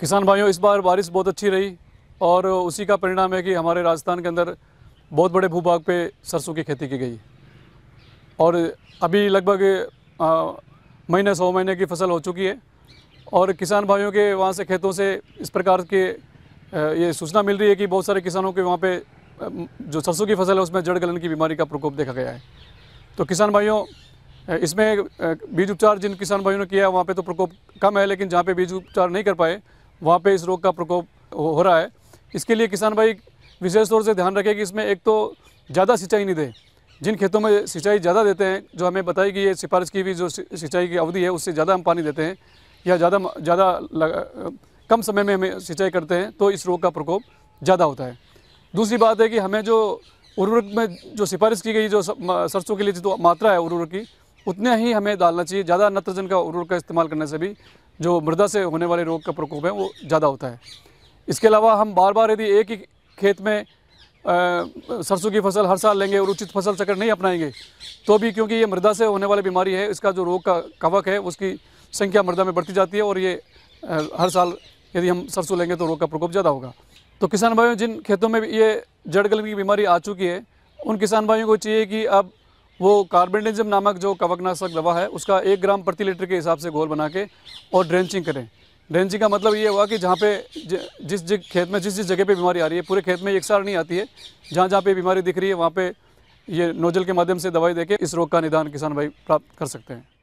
किसान भाइयों इस बार बारिश बहुत अच्छी रही और उसी का परिणाम है कि हमारे राजस्थान के अंदर बहुत बड़े भूभाग पे सरसों की खेती की गई और अभी लगभग महीने सौ महीने की फसल हो चुकी है और किसान भाइयों के वहाँ से खेतों से इस प्रकार के ये सूचना मिल रही है कि बहुत सारे किसानों के वहाँ पे जो सरसों की फसल है उसमें जड़ गलन की बीमारी का प्रकोप देखा गया है तो किसान भाइयों इसमें बीज उपचार जिन किसान भाइयों ने किया है वहाँ पर तो प्रकोप कम है लेकिन जहाँ पर बीज उपचार नहीं कर पाए वहाँ पे इस रोग का प्रकोप हो रहा है इसके लिए किसान भाई विशेष तौर से ध्यान रखें कि इसमें एक तो ज़्यादा सिंचाई नहीं दें जिन खेतों में सिंचाई ज़्यादा देते हैं जो हमें बताई गई है सिफारिश की भी जो सिंचाई की अवधि है उससे ज़्यादा हम पानी देते हैं या ज़्यादा ज़्यादा कम समय में हमें सिंचाई करते हैं तो इस रोग का प्रकोप ज़्यादा होता है दूसरी बात है कि हमें जो उर्वरक में जो सिफारिश की गई जो सरसों के लिए जो मात्रा है उर्वरक की उतना ही हमें डालना चाहिए ज़्यादा नत्रजन का उर्वरक का इस्तेमाल करने से भी जो मृदा से होने वाले रोग का प्रकोप है वो ज़्यादा होता है इसके अलावा हम बार बार यदि एक ही खेत में सरसों की फसल हर साल लेंगे और उचित फसल चक्र नहीं अपनाएंगे तो भी क्योंकि ये मृदा से होने वाली बीमारी है इसका जो रोग का कवक है उसकी संख्या मृदा में बढ़ती जाती है और ये हर साल यदि हम सरसों लेंगे तो रोग का प्रकोप ज़्यादा होगा तो किसान भाइयों जिन खेतों में ये जड़ गलन की बीमारी आ चुकी है उन किसान भाइयों को चाहिए कि अब वो कार्बेंडिजम नामक जो कवकनाशक दवा है उसका एक ग्राम प्रति लीटर के हिसाब से घोल बना के और ड्रेंचिंग करें ड्रेंचिंग का मतलब ये हुआ कि जहाँ पे जिस जिस खेत में जिस जिस जगह पे बीमारी आ रही है पूरे खेत में एक साल नहीं आती है जहाँ जहाँ पे बीमारी दिख रही है वहाँ पे ये नोजल के माध्यम से दवाई देके इस रोग का निदान किसान भाई प्राप्त कर सकते हैं